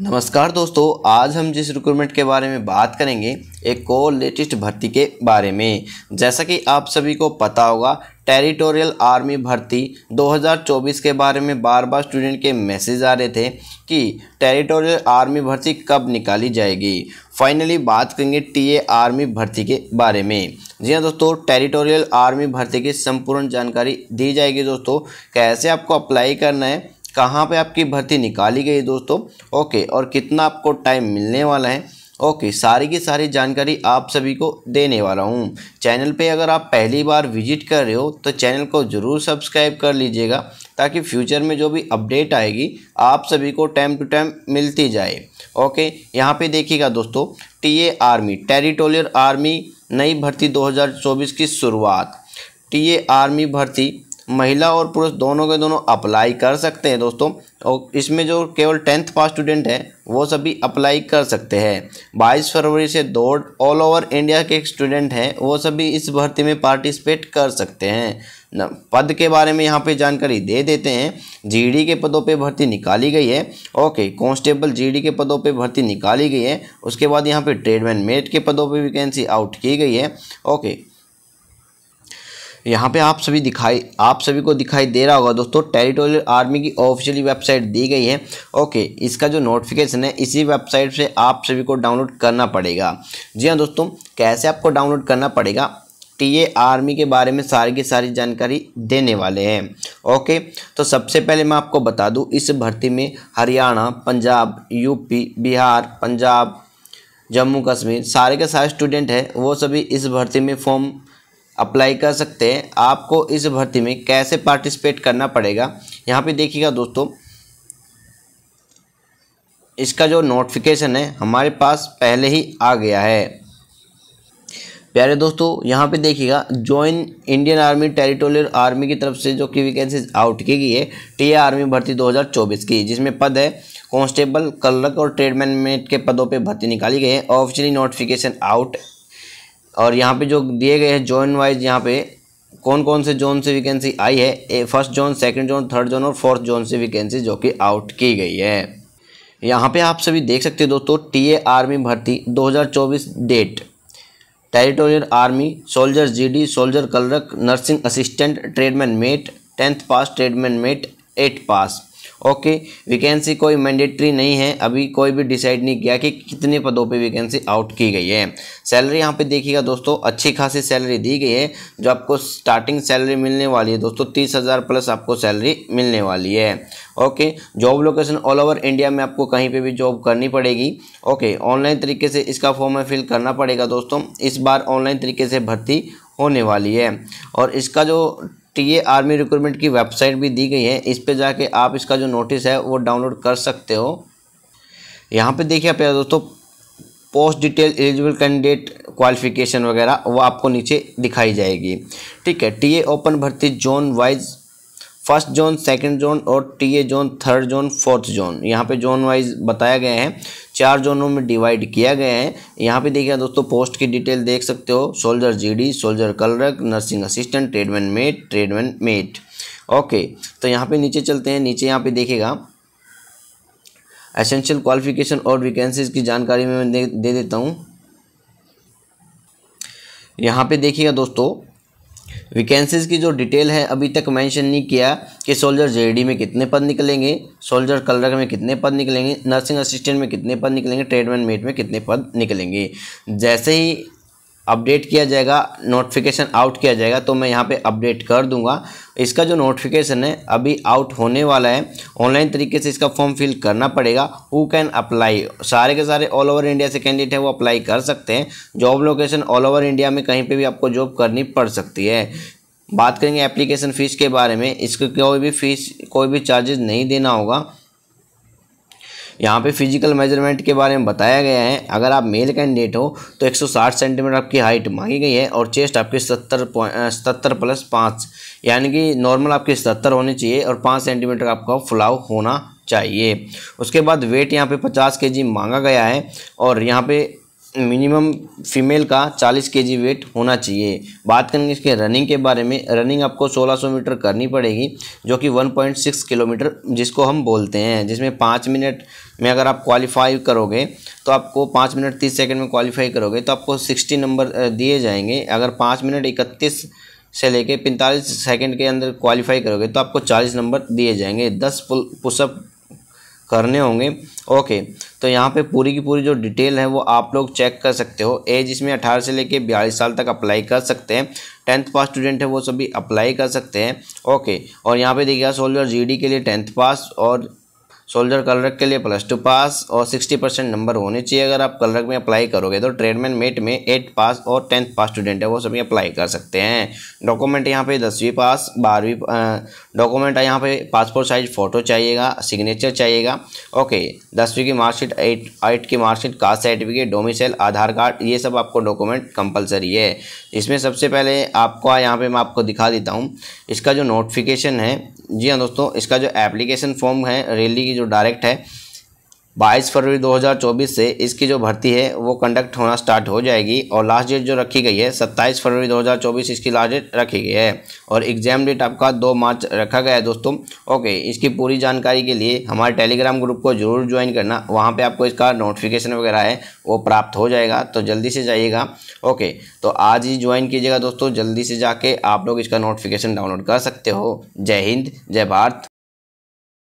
नमस्कार दोस्तों आज हम जिस रिक्रूटमेंट के बारे में बात करेंगे एक और लेटेस्ट भर्ती के बारे में जैसा कि आप सभी को पता होगा टेरिटोरियल आर्मी भर्ती 2024 के बारे में बार बार स्टूडेंट के मैसेज आ रहे थे कि टेरिटोरियल आर्मी भर्ती कब निकाली जाएगी फाइनली बात करेंगे टीए आर्मी भर्ती के बारे में जी हाँ दोस्तों टेरिटोरियल आर्मी भर्ती की संपूर्ण जानकारी दी जाएगी दोस्तों कैसे आपको अप्लाई करना है कहाँ पे आपकी भर्ती निकाली गई दोस्तों ओके और कितना आपको टाइम मिलने वाला है ओके सारी की सारी जानकारी आप सभी को देने वाला हूँ चैनल पे अगर आप पहली बार विजिट कर रहे हो तो चैनल को ज़रूर सब्सक्राइब कर लीजिएगा ताकि फ्यूचर में जो भी अपडेट आएगी आप सभी को टाइम टू टाइम मिलती जाए ओके यहाँ पे देखिएगा दोस्तों टीए आर्मी टेरिटोरियल आर्मी नई भर्ती 2024 की शुरुआत टीए आर्मी भर्ती महिला और पुरुष दोनों के दोनों अप्लाई कर सकते हैं दोस्तों और इसमें जो केवल टेंथ पास स्टूडेंट हैं वो सभी अप्लाई कर सकते हैं 22 फरवरी से दो ऑल ओवर इंडिया के स्टूडेंट हैं वो सभी इस भर्ती में पार्टिसिपेट कर सकते हैं पद के बारे में यहाँ पे जानकारी दे देते हैं जीडी के पदों पे भर्ती निकाली गई है ओके कांस्टेबल जीडी के पदों पे भर्ती निकाली गई है उसके बाद यहाँ पे ट्रेडमैन मेट के पदों पे वैकेंसी आउट की गई है ओके यहाँ पे आप सभी दिखाई आप सभी को दिखाई दे रहा होगा दोस्तों टेरिटोरियल आर्मी की ऑफिशियली वेबसाइट दी गई है ओके इसका जो नोटिफिकेशन है इसी वेबसाइट से आप सभी को डाउनलोड करना पड़ेगा जी हाँ दोस्तों कैसे आपको डाउनलोड करना पड़ेगा टीए आर्मी के बारे में सारी की सारी जानकारी देने वाले हैं ओके तो सबसे पहले मैं आपको बता दूँ इस भर्ती में हरियाणा पंजाब यूपी बिहार पंजाब जम्मू कश्मीर सारे के सारे स्टूडेंट हैं वो सभी इस भर्ती में फॉर्म अप्लाई कर सकते हैं आपको इस भर्ती में कैसे पार्टिसिपेट करना पड़ेगा यहाँ पे देखिएगा दोस्तों इसका जो नोटिफिकेशन है हमारे पास पहले ही आ गया है प्यारे दोस्तों यहाँ पे देखिएगा join Indian army territorial army की तरफ से जो कि वैकेंसी आउट की गई है टी आर्मी भर्ती 2024 की जिसमें पद है कांस्टेबल कलर्क और ट्रेडमैन मेट के पदों पे भर्ती निकाली गई है ऑफिशियली नोटिफिकेशन आउट और यहाँ पे जो दिए गए हैं जोन वाइज यहाँ पे कौन कौन से जोन से वैकेंसी आई है first zone second zone third zone और फोर्थ जोन से वैकेंसी जो कि आउट की गई है यहाँ पे आप सभी देख सकते हैं दोस्तों ए आर्मी भर्ती 2024 date territorial army soldier G D soldier clerk nursing assistant tradesman mate tenth pass tradesman mate eight pass okay vacancy कोई मैंडेटरी नहीं है अभी कोई भी डिसाइड नहीं किया कि कितने पदों पे वैकेंसी आउट की गई है सैलरी यहाँ पे देखिएगा दोस्तों अच्छी खासी सैलरी दी गई है जो आपको स्टार्टिंग सैलरी मिलने वाली है दोस्तों तीस हज़ार प्लस आपको सैलरी मिलने वाली है okay job location all over India में आपको कहीं पर भी जॉब करनी पड़ेगी ओके ऑनलाइन तरीके से इसका फॉर्म है फिल करना पड़ेगा दोस्तों इस बार ऑनलाइन तरीके से भर्ती होने वाली है और इसका जो टीए आर्मी रिक्रूटमेंट की वेबसाइट भी दी गई है इस पे जाके आप इसका जो नोटिस है वो डाउनलोड कर सकते हो यहाँ पे देखिए आप दोस्तों post detail eligible candidate qualification वगैरह वो आपको नीचे दिखाई जाएगी ठीक है टीए ओपन भर्ती zone wise first zone second zone और T A zone third zone fourth zone यहाँ पे जोन वाइज बताया गया है चार जोनों में डिवाइड किया गया है यहाँ पे देखिए दोस्तों पोस्ट की डिटेल देख सकते हो soldier GD soldier clerk nursing assistant tradesman mate tradesman mate okay तो यहाँ पे नीचे चलते हैं नीचे यहाँ पे देखिएगा एसेंशियल क्वालिफिकेशन और वैकेंसीज की जानकारी में दे, दे देता हूँ यहाँ पे देखिएगा दोस्तों वैकेंसीज की जो डिटेल है अभी तक मेंशन नहीं किया कि सोल्जर जे में कितने पद निकलेंगे सोल्जर कलर में कितने पद निकलेंगे नर्सिंग असिस्टेंट में कितने पद निकलेंगे ट्रेडमैन मेट में कितने पद निकलेंगे जैसे ही अपडेट किया जाएगा नोटिफिकेशन आउट किया जाएगा तो मैं यहाँ पे अपडेट कर दूंगा इसका जो नोटिफिकेशन है अभी आउट होने वाला है ऑनलाइन तरीके से इसका फॉर्म फिल करना पड़ेगा हु कैन अप्लाई सारे के सारे ऑल ओवर इंडिया से कैंडिडेट हैं वो अप्लाई कर सकते हैं job location all over India में कहीं पर भी आपको जॉब करनी पड़ सकती है बात करेंगे एप्लीकेशन फ़ीस के बारे में इसको कोई भी फीस कोई भी चार्जेस नहीं देना होगा यहाँ पे फिजिकल मेजरमेंट के बारे में बताया गया है अगर आप मेल कैंडिडेट हो तो 160 सेंटीमीटर आपकी हाइट मांगी गई है और चेस्ट आपकी 70 सत्तर प्लस पाँच यानी कि नॉर्मल आपकी 70 होनी चाहिए और पाँच सेंटीमीटर आपका फुलाव होना चाहिए उसके बाद वेट यहाँ पे 50 केजी मांगा गया है और यहाँ पे मिनिमम फीमेल का 40 के वेट होना चाहिए बात करेंगे इसके रनिंग के बारे में रनिंग आपको 1600 मीटर करनी पड़ेगी जो कि 1.6 किलोमीटर जिसको हम बोलते हैं जिसमें पाँच मिनट में अगर आप क्वालिफाई करोगे तो आपको पाँच मिनट तीस सेकंड में क्वालिफाई करोगे तो आपको सिक्सटी नंबर दिए जाएंगे अगर पाँच मिनट इकतीस से लेके पैंतालीस सेकेंड के अंदर क्वालिफाई करोगे तो आपको चालीस नंबर दिए जाएंगे दस पुल पुसअप करने होंगे ओके तो यहाँ पे पूरी की पूरी जो डिटेल है वो आप लोग चेक कर सकते हो एज इसमें अठारह से लेके बयालीस साल तक अप्लाई कर सकते हैं टेंथ पास स्टूडेंट है वो सभी अप्लाई कर सकते हैं ओके और यहाँ पे देखिएगा सोल्जर जीडी e के लिए टेंथ पास और सोल्जर कलरक के लिए प्लस टू पास और सिक्सटी परसेंट नंबर होने चाहिए अगर आप कलरक में अप्लाई करोगे तो ट्रेडमैन मेट में एट पास और टेंथ पास स्टूडेंट है वो सभी अप्लाई कर सकते हैं डॉक्यूमेंट यहाँ पे दसवीं पास बारहवीं डॉक्यूमेंट यहाँ पे पासपोर्ट साइज फ़ोटो चाहिएगा सिग्नेचर चाहिएगा ओके दसवीं की मार्कशीट एट एट की marksheet caste certificate domicile Aadhaar card ये सब आपको डॉक्यूमेंट कंपलसरी है इसमें सबसे पहले आपको यहाँ पर मैं आपको दिखा देता हूँ इसका जो नोटिफिकेशन है जी हाँ दोस्तों इसका जो एप्लीकेशन फॉर्म है रेली की जो डायरेक्ट है बाईस फरवरी 2024 से इसकी जो भर्ती है वो कंडक्ट होना स्टार्ट हो जाएगी और लास्ट डेट जो रखी गई है 27 फरवरी 2024 इसकी लास्ट डेट रखी गई है और एग्ज़ाम डेट आपका 2 मार्च रखा गया है दोस्तों ओके इसकी पूरी जानकारी के लिए हमारे टेलीग्राम ग्रुप को जरूर ज्वाइन करना वहां पे आपको इसका नोटिफिकेशन वगैरह है वो प्राप्त हो जाएगा तो जल्दी से जाइएगा ओके तो आज ही ज्वाइन कीजिएगा दोस्तों जल्दी से जाके आप लोग इसका नोटिफिकेशन डाउनलोड कर सकते हो जय हिंद जय भारत